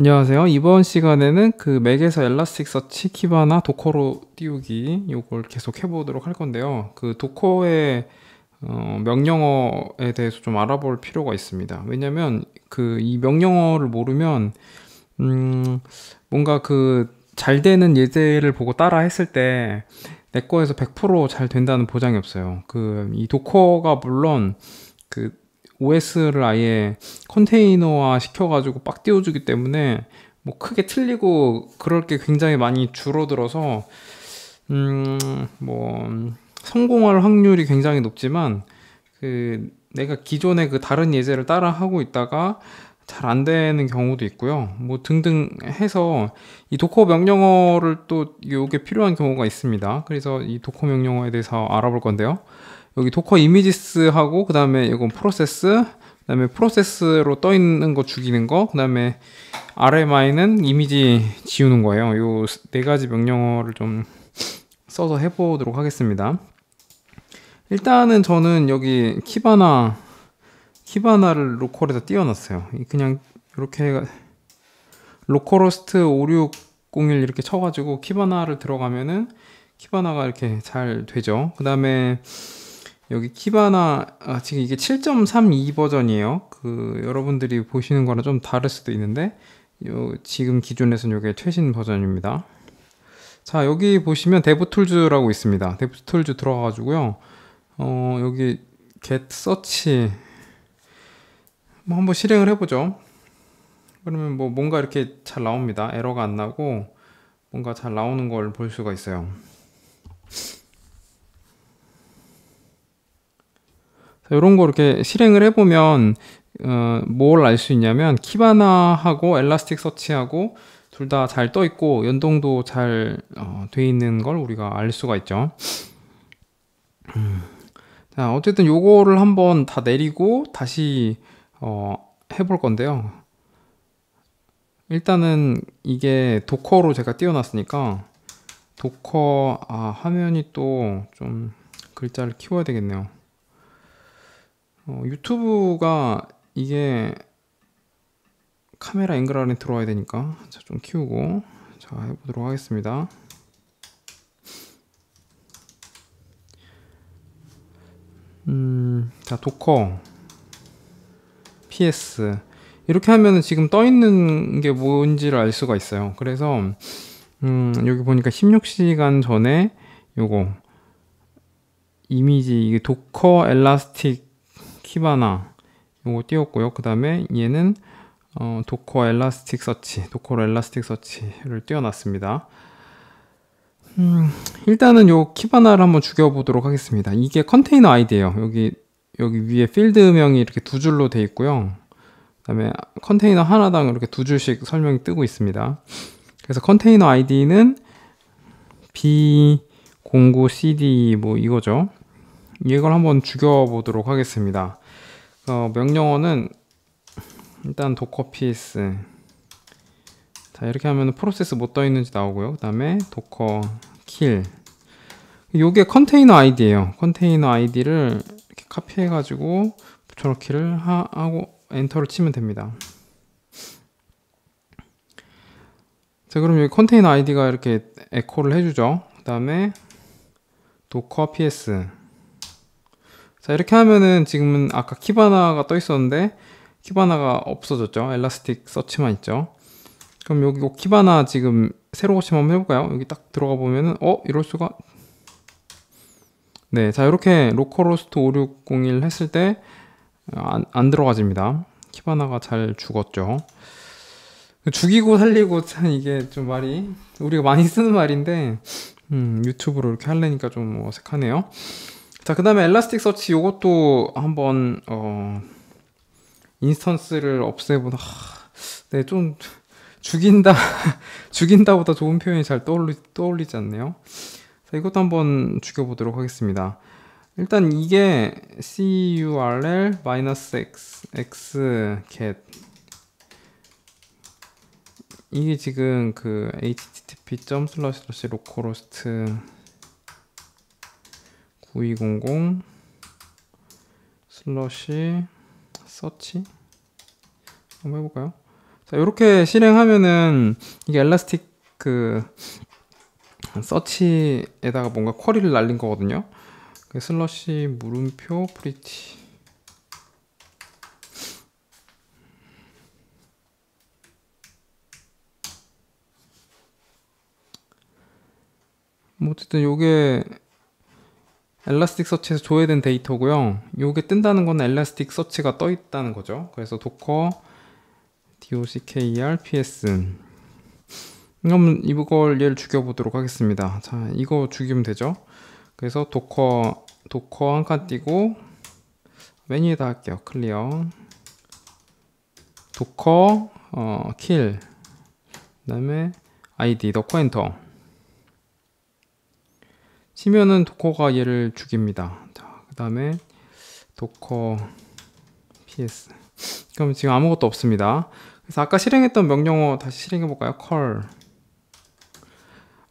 안녕하세요. 이번 시간에는 그 맥에서 엘라스틱 서치, 키바나, 도커로 띄우기 이걸 계속 해보도록 할 건데요. 그 도커의 어, 명령어에 대해서 좀 알아볼 필요가 있습니다. 왜냐면 그 이 명령어를 모르면 음, 뭔가 그 잘 되는 예제를 보고 따라 했을 때 내 거에서 100%잘 된다는 보장이 없어요. 그 이 도커가 물론 그 OS를 아예 컨테이너화 시켜가지고 빡 띄워주기 때문에 뭐 크게 틀리고 그럴 게 굉장히 많이 줄어들어서 음 뭐 성공할 확률이 굉장히 높지만 그 내가 기존의 그 다른 예제를 따라 하고 있다가 잘 안 되는 경우도 있고요. 뭐 등등 해서 이 도커 명령어를 또 요게 필요한 경우가 있습니다. 그래서 이 도커 명령어에 대해서 알아볼 건데요. 여기 도커 이미지스하고 그 다음에 이건 프로세스 그 다음에 프로세스로 떠 있는 거 죽이는 거 그 다음에 RMI는 이미지 지우는 거예요 요네 가지 명령어를 좀 써서 해보도록 하겠습니다 일단은 저는 여기 키바나 키바나를 로컬에다 띄워놨어요 그냥 이렇게 로컬호스트 5601 이렇게 쳐가지고 키바나를 들어가면은 키바나가 이렇게 잘 되죠 그 다음에 여기 키바나 아, 지금 이게 7.32 버전이에요. 그 여러분들이 보시는 거랑 좀 다를 수도 있는데 요 지금 기준에서는 이게 최신 버전입니다. 자 여기 보시면 데브 툴즈라고 있습니다. 데브 툴즈 들어가 가지고요. 어 여기 get search 뭐 한번 실행을 해보죠. 그러면 뭐 뭔가 이렇게 잘 나옵니다. 에러가 안 나고 뭔가 잘 나오는 걸 볼 수가 있어요. 이런 거 이렇게 실행을 해보면 어, 뭘 알 수 있냐면 키바나하고 엘라스틱 서치하고 둘 다 잘 떠 있고 연동도 잘돼 어, 있는 걸 우리가 알 수가 있죠. 음. 자, 어쨌든 요거를 한번 다 내리고 다시 어, 해볼 건데요. 일단은 이게 도커로 제가 띄워놨으니까 도커 아, 화면이 또 좀 글자를 키워야 되겠네요. 어, 유튜브가 이게 카메라 앵글 안에 들어와야 되니까 자, 좀 키우고 자 해보도록 하겠습니다. 음, 자 도커 PS 이렇게 하면은 지금 떠 있는 게 뭔지를 알 수가 있어요. 그래서 음, 여기 보니까 16시간 전에 요거 이미지 이게 도커 엘라스틱 키바나 이거 띄웠고요. 그 다음에 얘는 어, 도커 엘라스틱 서치, 도커로 엘라스틱 서치를 띄워놨습니다. 음, 일단은 요 키바나를 한번 죽여보도록 하겠습니다. 이게 컨테이너 아이디예요. 여기 여기 위에 필드명이 이렇게 두 줄로 돼 있고요. 그다음에 컨테이너 하나당 이렇게 두 줄씩 설명이 뜨고 있습니다. 그래서 컨테이너 아이디는 B09CD e 뭐 이거죠. 이걸 한번 죽여보도록 하겠습니다. 그래서 어, 명령어는 일단 도커 ps 자 이렇게 하면 프로세스 못떠 뭐 있는지 나오고요 그 다음에 도커 킬 요게 컨테이너 아이디예요 컨테이너 아이디를 이렇게 카피해 가지고 붙여넣기를 하, 하고 엔터를 치면 됩니다 자 그럼 여기 컨테이너 아이디가 이렇게 에코를 해주죠 그 다음에 도커 ps 자 이렇게 하면은 지금은 아까 키바나가 떠 있었는데 키바나가 없어졌죠 엘라스틱 서치만 있죠 그럼 여기 키바나 지금 새로 고침 한번 해볼까요 여기 딱 들어가 보면은 어 이럴 수가 네 자 이렇게 로컬호스트 5601 했을 때 안안 어, 들어가집니다 키바나가 잘 죽었죠 죽이고 살리고 참 이게 좀 말이 우리가 많이 쓰는 말인데 음, 유튜브로 이렇게 할래니까좀 어색하네요 자, 그 다음에 엘라스틱 서치 이것도 한번, 어, 인스턴스를 없애보다, 네, 좀, 죽인다, 죽인다보다 좋은 표현이 잘 떠올리, 떠올리지 않네요. 자, 이것도 한번 죽여보도록 하겠습니다. 일단 이게 curl 마 x x get 이게 지금 그 http 점 슬러시 러시 로컬호스트 5200 슬러시 서치 한번 해볼까요? 자 이렇게 실행하면은 이게 엘라스틱 그 서치에다가 뭔가 쿼리를 날린 거거든요 그 슬러시 물음표 프리티 뭐 어쨌든 요게 엘라스틱 서치에서 조회된 데이터고요. 요게 뜬다는 건 엘라스틱 서치가 떠 있다는 거죠. 그래서 도커 docker ps 그럼 이걸 얘를 죽여보도록 하겠습니다. 자, 이거 죽이면 되죠. 그래서 도커 도커 한 칸 띄고 메뉴에다 할게요. 클리어 도커 어, 킬 그다음에 id d o 아이디 n t e r 치면은 도커가 얘를 죽입니다. 자, 그 다음에 도커 ps 그럼 지금 아무것도 없습니다. 그래서 아까 실행했던 명령어 다시 실행해 볼까요? 컬.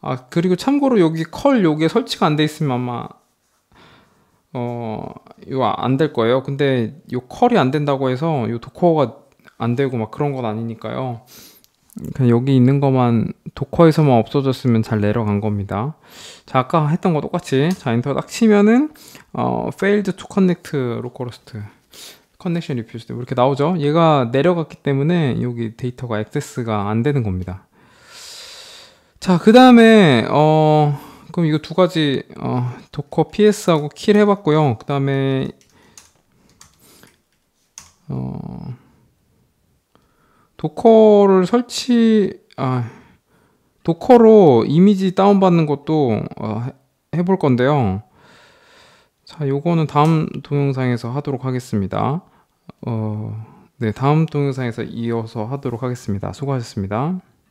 아 그리고 참고로 여기 컬 요게 설치가 안 돼 있으면 아마 어 이거 안 될 거예요. 근데 요 컬이 안 된다고 해서 요 도커가 안 되고 막 그런 건 아니니까요. 그냥 여기 있는 것만 도커에서만 없어졌으면 잘 내려간 겁니다. 자 아까 했던 거 똑같이 자 엔터 딱 치면은 어, failed to connect localhost connection refused 뭐 이렇게 나오죠. 얘가 내려갔기 때문에 여기 데이터가 액세스가 안 되는 겁니다. 자 그 다음에 어 그럼 이거 두 가지 어, 도커 ps하고 킬 해봤고요. 그 다음에 어 도커를 설치 아 도커로 이미지 다운받는 것도 어, 해볼 건데요. 자, 요거는 다음 동영상에서 하도록 하겠습니다. 어, 네, 다음 동영상에서 이어서 하도록 하겠습니다. 수고하셨습니다.